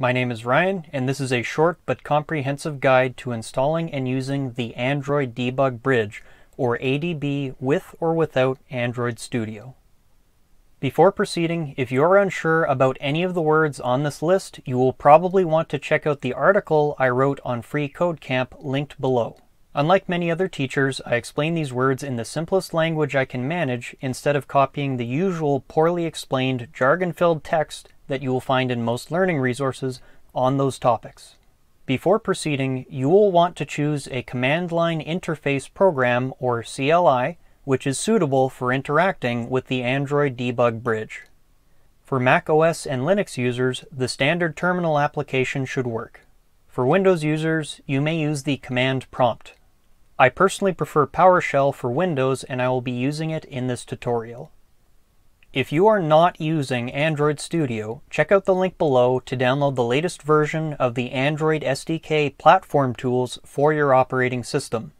My name is Ryan, and this is a short but comprehensive guide to installing and using the Android Debug Bridge, or ADB, with or without Android Studio. Before proceeding, if you're unsure about any of the words on this list, you will probably want to check out the article I wrote on Free Code Camp linked below. Unlike many other teachers, I explain these words in the simplest language I can manage instead of copying the usual poorly explained jargon-filled text that you will find in most learning resources on those topics. Before proceeding, you will want to choose a Command Line Interface Program, or CLI, which is suitable for interacting with the Android debug bridge. For Mac OS and Linux users, the standard terminal application should work. For Windows users, you may use the command prompt. I personally prefer PowerShell for Windows and I will be using it in this tutorial. If you are not using Android Studio, check out the link below to download the latest version of the Android SDK platform tools for your operating system.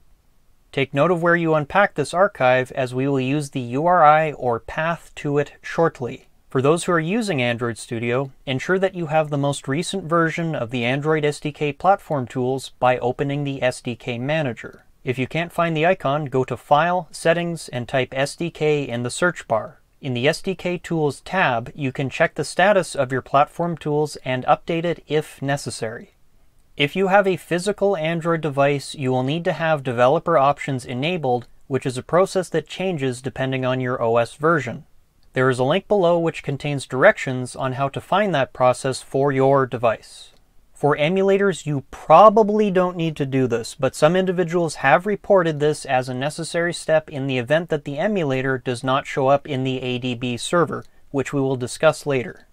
Take note of where you unpack this archive as we will use the URI or path to it shortly. For those who are using Android Studio, ensure that you have the most recent version of the Android SDK platform tools by opening the SDK Manager. If you can't find the icon, go to File, Settings, and type SDK in the search bar. In the SDK Tools tab, you can check the status of your platform tools and update it if necessary. If you have a physical Android device, you will need to have developer options enabled, which is a process that changes depending on your OS version. There is a link below which contains directions on how to find that process for your device. For emulators, you probably don't need to do this, but some individuals have reported this as a necessary step in the event that the emulator does not show up in the ADB server, which we will discuss later.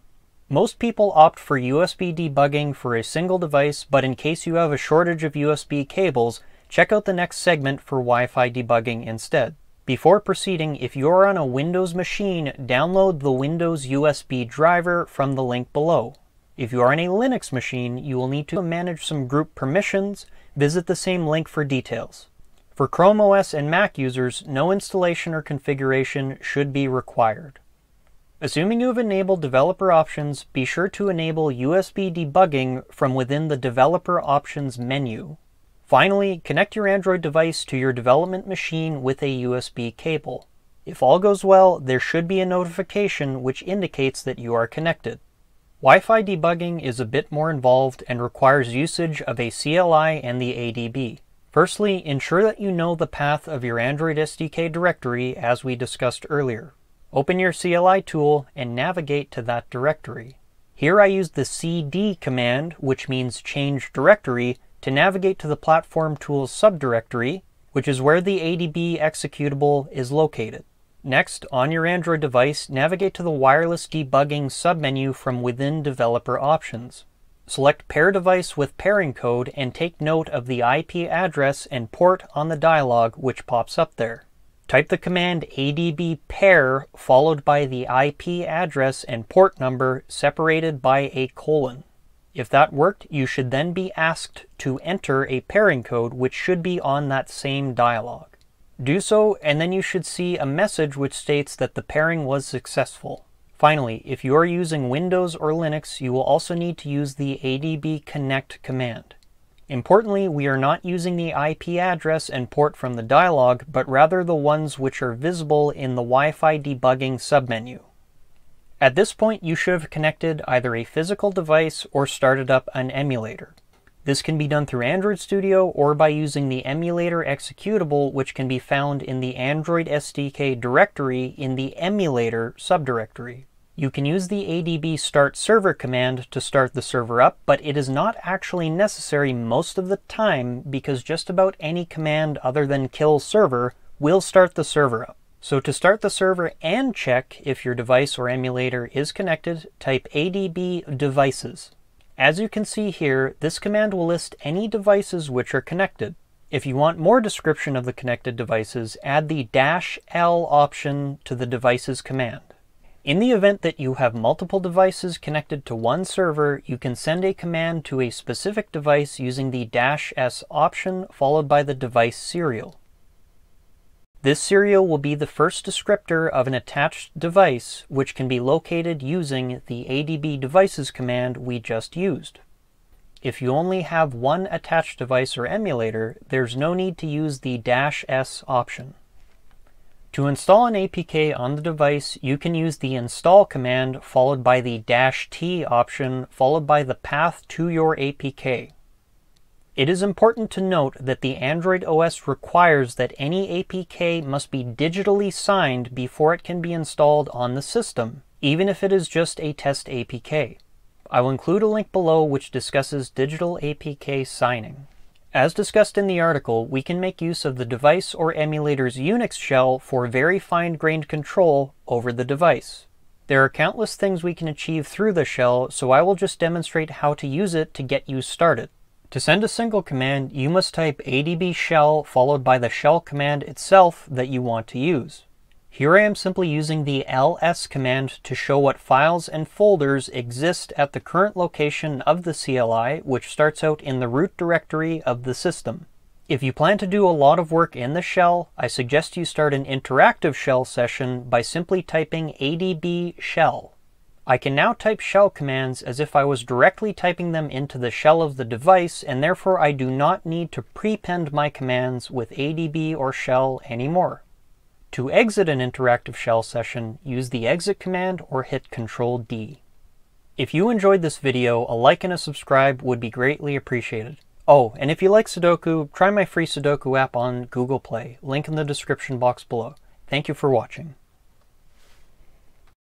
Most people opt for USB debugging for a single device, but in case you have a shortage of USB cables, check out the next segment for Wi-Fi debugging instead. Before proceeding, if you're on a Windows machine, download the Windows USB driver from the link below. If you are on a Linux machine, you will need to manage some group permissions. Visit the same link for details. For Chrome OS and Mac users, no installation or configuration should be required. Assuming you have enabled developer options, be sure to enable USB debugging from within the developer options menu. Finally, connect your Android device to your development machine with a USB cable. If all goes well, there should be a notification which indicates that you are connected. Wi-Fi debugging is a bit more involved and requires usage of a CLI and the ADB. Firstly, ensure that you know the path of your Android SDK directory as we discussed earlier. Open your CLI tool and navigate to that directory. Here I use the cd command, which means change directory, to navigate to the platform tools subdirectory, which is where the ADB executable is located. Next, on your Android device, navigate to the Wireless Debugging submenu from within Developer Options. Select Pair Device with Pairing Code and take note of the IP address and port on the dialog which pops up there. Type the command adb pair followed by the IP address and port number separated by a colon. If that worked, you should then be asked to enter a pairing code which should be on that same dialog. Do so, and then you should see a message which states that the pairing was successful. Finally, if you are using Windows or Linux, you will also need to use the adb connect command. Importantly, we are not using the IP address and port from the dialog, but rather the ones which are visible in the Wi-Fi debugging submenu. At this point, you should have connected either a physical device or started up an emulator. This can be done through Android Studio or by using the emulator executable, which can be found in the Android SDK directory in the emulator subdirectory. You can use the adb start server command to start the server up, but it is not actually necessary most of the time because just about any command other than kill server will start the server up. So to start the server and check if your device or emulator is connected, type adb devices. As you can see here, this command will list any devices which are connected. If you want more description of the connected devices, add the dash L option to the devices command. In the event that you have multiple devices connected to one server, you can send a command to a specific device using the dash S option followed by the device serial. This serial will be the first descriptor of an attached device which can be located using the ADB devices command we just used. If you only have one attached device or emulator, there's no need to use the "-s option. To install an APK on the device, you can use the install command followed by the "-t option followed by the path to your APK. It is important to note that the Android OS requires that any APK must be digitally signed before it can be installed on the system, even if it is just a test APK. I will include a link below which discusses digital APK signing. As discussed in the article, we can make use of the device or emulator's Unix shell for very fine-grained control over the device. There are countless things we can achieve through the shell, so I will just demonstrate how to use it to get you started. To send a single command, you must type adb shell followed by the shell command itself that you want to use. Here I am simply using the ls command to show what files and folders exist at the current location of the CLI, which starts out in the root directory of the system. If you plan to do a lot of work in the shell, I suggest you start an interactive shell session by simply typing adb shell. I can now type shell commands as if I was directly typing them into the shell of the device, and therefore I do not need to prepend my commands with ADB or shell anymore. To exit an interactive shell session, use the exit command or hit Control D. If you enjoyed this video, a like and a subscribe would be greatly appreciated. Oh, and if you like Sudoku, try my free Sudoku app on Google Play, link in the description box below. Thank you for watching.